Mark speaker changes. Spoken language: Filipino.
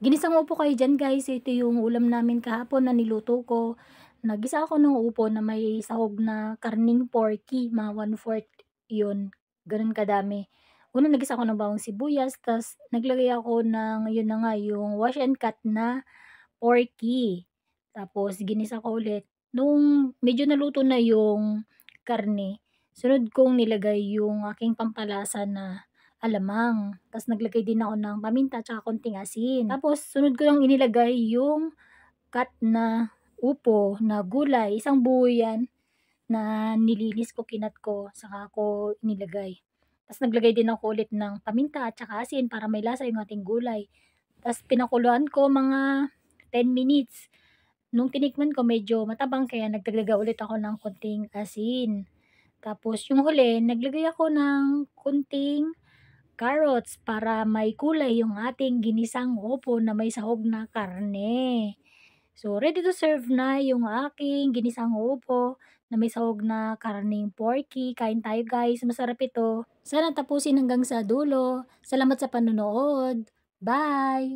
Speaker 1: Ginisang upo kayo dyan guys. Ito yung ulam namin kahapon na niluto ko. Nagisa ako ng upo na may sahog na karning porky. Mga 1-4 yun. Ganun kadami. Una nagisa ako ng bawang sibuyas. Tapos naglagay ako ng yun na nga yung wash and cut na porky. Tapos ginisa ko ulit. Nung medyo naluto na yung karne, sunod kong nilagay yung aking pampalasa na alamang. Tapos naglagay din ako ng paminta tsaka konting asin. Hmm. Tapos sunod ko lang inilagay yung cut na upo na gulay. Isang buo yan na nilinis ko, kinat ko, saka ko inilagay. Tapos naglagay din ako ulit ng paminta at saka asin para may lasa yung ating gulay. Tapos pinakuluan ko mga 10 minutes. Nung tinikman ko medyo matabang kaya nagdagdaga ulit ako ng konting asin. Tapos yung huli, naglagay ako ng kunting carrots para may kulay yung ating ginisang opo na may sahog na karne. So, ready to serve na yung aking ginisang opo na may sahog na karning porky. Kain tayo guys, masarap ito. Sana tapusin hanggang sa dulo. Salamat sa panonood. Bye!